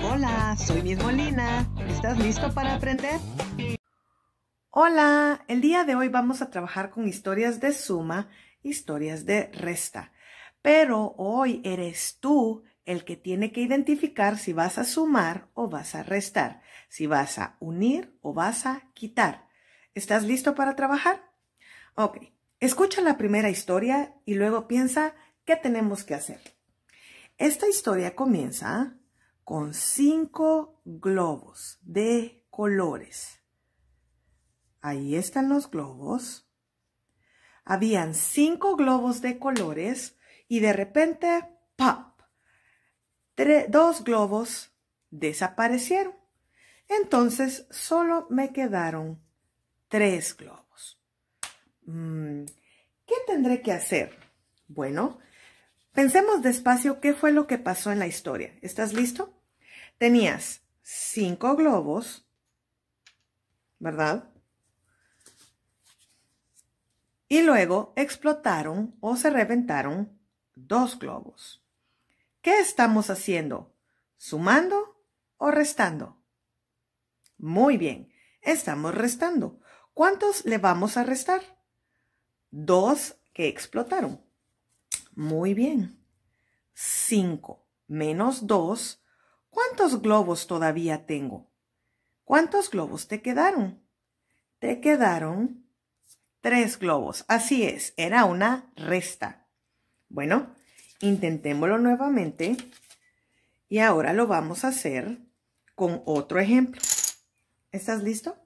Hola, soy Miss Molina. ¿Estás listo para aprender? Hola, el día de hoy vamos a trabajar con historias de suma, historias de resta. Pero hoy eres tú el que tiene que identificar si vas a sumar o vas a restar, si vas a unir o vas a quitar. ¿Estás listo para trabajar? Ok, escucha la primera historia y luego piensa qué tenemos que hacer. Esta historia comienza con cinco globos de colores. Ahí están los globos. Habían cinco globos de colores y de repente, ¡pop! dos globos desaparecieron. Entonces solo me quedaron tres globos. Mm, ¿Qué tendré que hacer? Bueno, pensemos despacio qué fue lo que pasó en la historia. ¿Estás listo? Tenías cinco globos, ¿verdad? Y luego explotaron o se reventaron dos globos. ¿Qué estamos haciendo? ¿Sumando o restando? Muy bien, estamos restando. ¿Cuántos le vamos a restar? Dos que explotaron. Muy bien. 5 menos dos. ¿Cuántos globos todavía tengo? ¿Cuántos globos te quedaron? Te quedaron tres globos. Así es, era una resta. Bueno, intentémoslo nuevamente y ahora lo vamos a hacer con otro ejemplo. ¿Estás listo?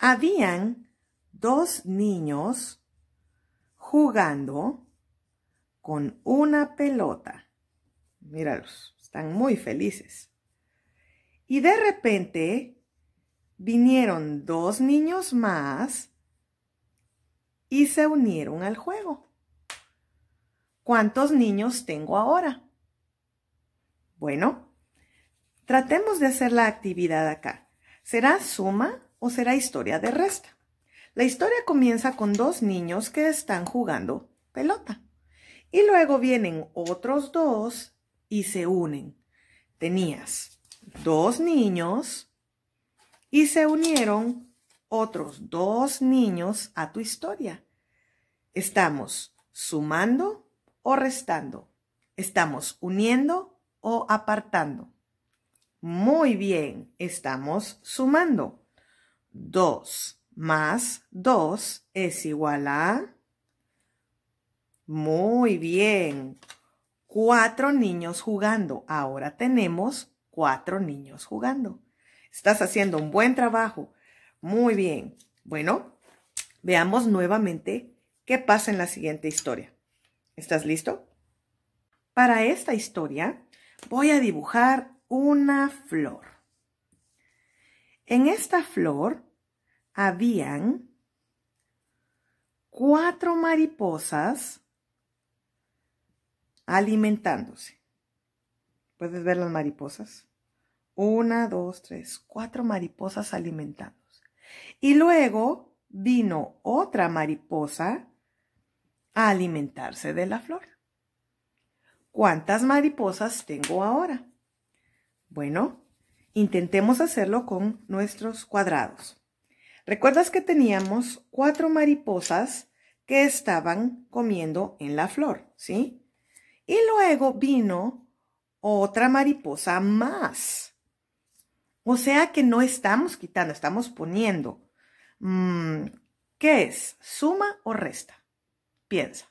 Habían dos niños jugando con una pelota. Míralos están muy felices. Y de repente vinieron dos niños más y se unieron al juego. ¿Cuántos niños tengo ahora? Bueno, tratemos de hacer la actividad acá. ¿Será suma o será historia de resta? La historia comienza con dos niños que están jugando pelota. Y luego vienen otros dos y se unen. Tenías dos niños y se unieron otros dos niños a tu historia. Estamos sumando o restando. Estamos uniendo o apartando. Muy bien, estamos sumando. dos más dos es igual a... Muy bien, cuatro niños jugando. Ahora tenemos cuatro niños jugando. Estás haciendo un buen trabajo. Muy bien. Bueno, veamos nuevamente qué pasa en la siguiente historia. ¿Estás listo? Para esta historia voy a dibujar una flor. En esta flor habían cuatro mariposas alimentándose. ¿Puedes ver las mariposas? Una, dos, tres, cuatro mariposas alimentándose. Y luego vino otra mariposa a alimentarse de la flor. ¿Cuántas mariposas tengo ahora? Bueno, intentemos hacerlo con nuestros cuadrados. ¿Recuerdas que teníamos cuatro mariposas que estaban comiendo en la flor, sí? Y luego vino otra mariposa más. O sea que no estamos quitando, estamos poniendo. Mm, ¿Qué es? ¿Suma o resta? Piensa.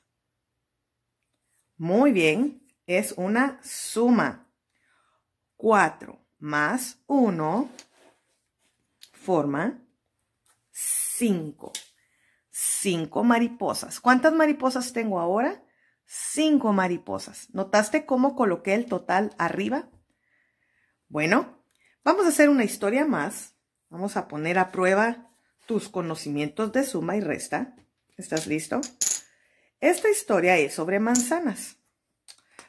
Muy bien, es una suma. Cuatro más uno forma cinco. Cinco mariposas. ¿Cuántas mariposas tengo ahora? cinco mariposas. ¿Notaste cómo coloqué el total arriba? Bueno, vamos a hacer una historia más. Vamos a poner a prueba tus conocimientos de suma y resta. ¿Estás listo? Esta historia es sobre manzanas.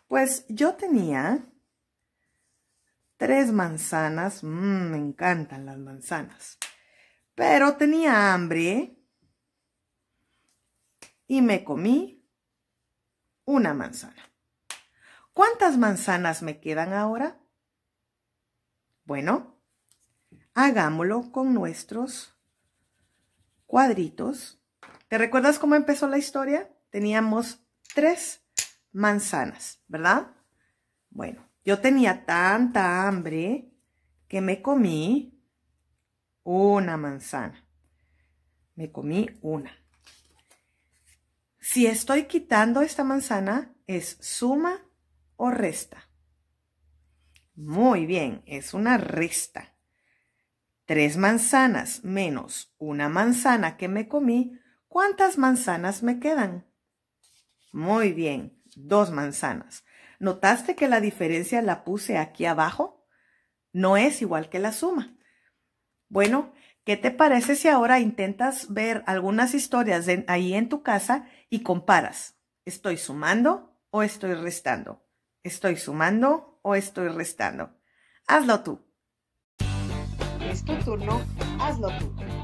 Pues yo tenía tres manzanas. Mm, me encantan las manzanas. Pero tenía hambre y me comí una manzana. ¿Cuántas manzanas me quedan ahora? Bueno, hagámoslo con nuestros cuadritos. ¿Te recuerdas cómo empezó la historia? Teníamos tres manzanas, ¿verdad? Bueno, yo tenía tanta hambre que me comí una manzana. Me comí una. Si estoy quitando esta manzana, ¿es suma o resta? Muy bien, es una resta. Tres manzanas menos una manzana que me comí, ¿cuántas manzanas me quedan? Muy bien, dos manzanas. ¿Notaste que la diferencia la puse aquí abajo? No es igual que la suma. Bueno, ¿Qué te parece si ahora intentas ver algunas historias ahí en tu casa y comparas? ¿Estoy sumando o estoy restando? ¿Estoy sumando o estoy restando? Hazlo tú. Es tu turno, hazlo tú.